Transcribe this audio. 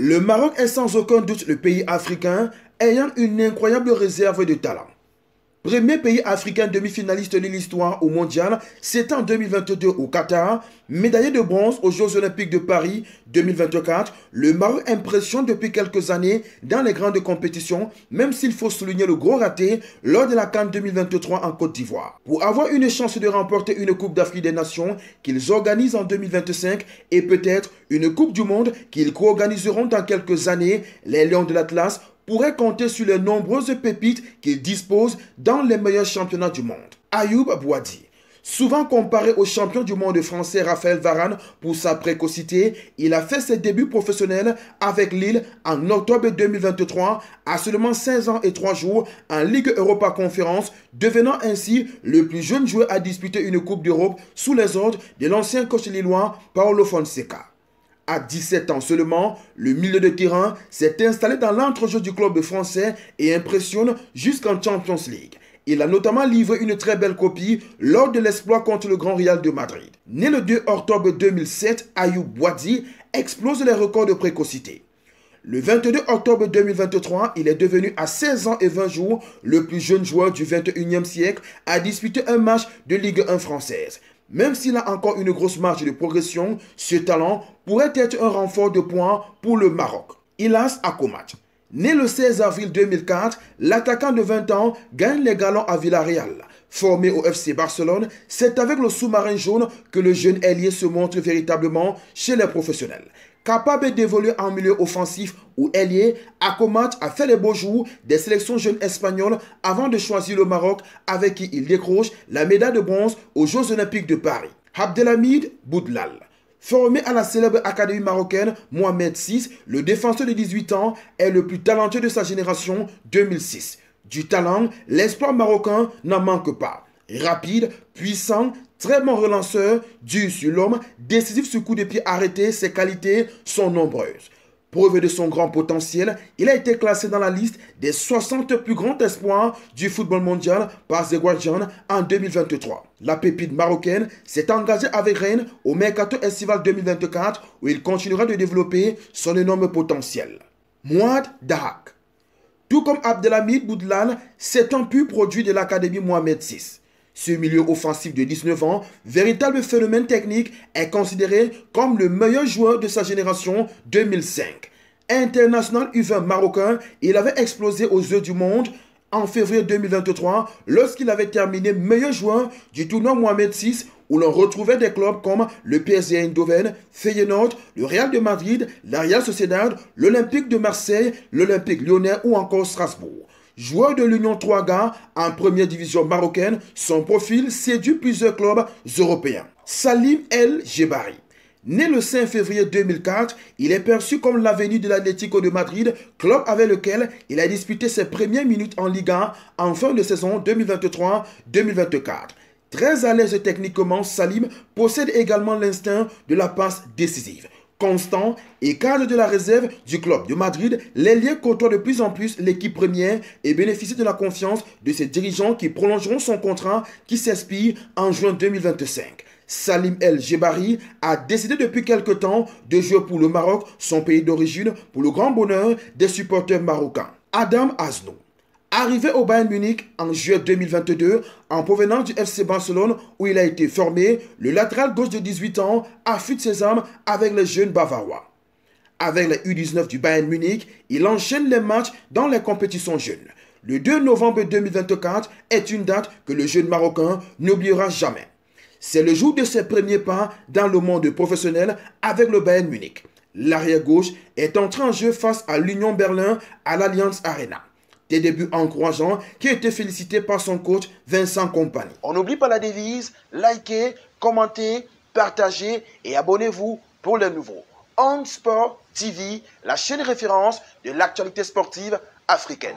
Le Maroc est sans aucun doute le pays africain ayant une incroyable réserve de talents. Premier pays africain demi-finaliste de l'histoire au mondial, c'est en 2022 au Qatar. Médaillé de bronze aux Jeux Olympiques de Paris 2024, le Maroc impressionne depuis quelques années dans les grandes compétitions, même s'il faut souligner le gros raté lors de la Cannes 2023 en Côte d'Ivoire. Pour avoir une chance de remporter une Coupe d'Afrique des Nations qu'ils organisent en 2025 et peut-être une Coupe du Monde qu'ils co-organiseront dans quelques années, les Lions de l'Atlas pourrait compter sur les nombreuses pépites qu'il dispose dans les meilleurs championnats du monde. Ayoub Bouadi. Souvent comparé au champion du monde français Raphaël Varane pour sa précocité, il a fait ses débuts professionnels avec Lille en octobre 2023 à seulement 16 ans et 3 jours en Ligue Europa Conférence, devenant ainsi le plus jeune joueur à disputer une Coupe d'Europe sous les ordres de l'ancien coach lillois Paolo Fonseca. À 17 ans seulement, le milieu de terrain s'est installé dans l'entrejeu du club français et impressionne jusqu'en Champions League. Il a notamment livré une très belle copie lors de l'exploit contre le Grand Real de Madrid. Né le 2 octobre 2007, Ayoub Boadi explose les records de précocité. Le 22 octobre 2023, il est devenu à 16 ans et 20 jours le plus jeune joueur du 21e siècle à disputer un match de Ligue 1 française. Même s'il a encore une grosse marge de progression, ce talent pourrait être un renfort de points pour le Maroc. Ilas Akomat. Né le 16 avril 2004, l'attaquant de 20 ans gagne les galons à Villarreal. Formé au FC Barcelone, c'est avec le sous-marin jaune que le jeune ailier se montre véritablement chez les professionnels. Capable d'évoluer en milieu offensif ou ailier, Akomat a fait les beaux jours des sélections jeunes espagnoles avant de choisir le Maroc avec qui il décroche la médaille de bronze aux Jeux Olympiques de Paris. Abdelhamid Boudlal. Formé à la célèbre académie marocaine Mohamed VI, le défenseur de 18 ans est le plus talentueux de sa génération 2006. Du talent, l'espoir marocain n'en manque pas. Rapide, puissant, très bon relanceur, dur sur l'homme, décisif sur coup de pied arrêté, ses qualités sont nombreuses. Preuve de son grand potentiel, il a été classé dans la liste des 60 plus grands espoirs du football mondial par The en 2023. La pépite marocaine s'est engagée avec Rennes au Mercato Estival 2024 où il continuera de développer son énorme potentiel. Mouad Dahak Tout comme Abdelhamid Boudlan, c'est un pur produit de l'Académie Mohamed VI. Ce milieu offensif de 19 ans, véritable phénomène technique, est considéré comme le meilleur joueur de sa génération 2005. International U20 marocain, il avait explosé aux yeux du monde en février 2023 lorsqu'il avait terminé meilleur joueur du tournoi Mohamed VI où l'on retrouvait des clubs comme le PSG Eindhoven, Feyenoord, le Real de Madrid, la Real Sociedad, l'Olympique de Marseille, l'Olympique lyonnais ou encore Strasbourg. Joueur de l'Union 3 gars en première division marocaine, son profil séduit plusieurs clubs européens. Salim El Jebari. Né le 5 février 2004, il est perçu comme l'avenir de l'Atlético de Madrid, club avec lequel il a disputé ses premières minutes en Liga en fin de saison 2023-2024. Très à l'aise techniquement, Salim possède également l'instinct de la passe décisive constant et cadre de la réserve du club de Madrid, les côtoie côtoient de plus en plus l'équipe première et bénéficie de la confiance de ses dirigeants qui prolongeront son contrat qui s'expire en juin 2025. Salim El Jebari a décidé depuis quelque temps de jouer pour le Maroc, son pays d'origine, pour le grand bonheur des supporters marocains. Adam Aznou Arrivé au Bayern Munich en juillet 2022, en provenance du FC Barcelone où il a été formé, le latéral gauche de 18 ans de ses armes avec les jeunes bavarois. Avec la U19 du Bayern Munich, il enchaîne les matchs dans les compétitions jeunes. Le 2 novembre 2024 est une date que le jeune Marocain n'oubliera jamais. C'est le jour de ses premiers pas dans le monde professionnel avec le Bayern Munich. L'arrière-gauche est entré en jeu face à l'Union Berlin à l'Alliance Arena des débuts encourageants qui a été félicité par son coach Vincent Compagnie. On n'oublie pas la devise, likez, commentez, partagez et abonnez-vous pour les nouveaux. On Sport TV, la chaîne référence de l'actualité sportive africaine.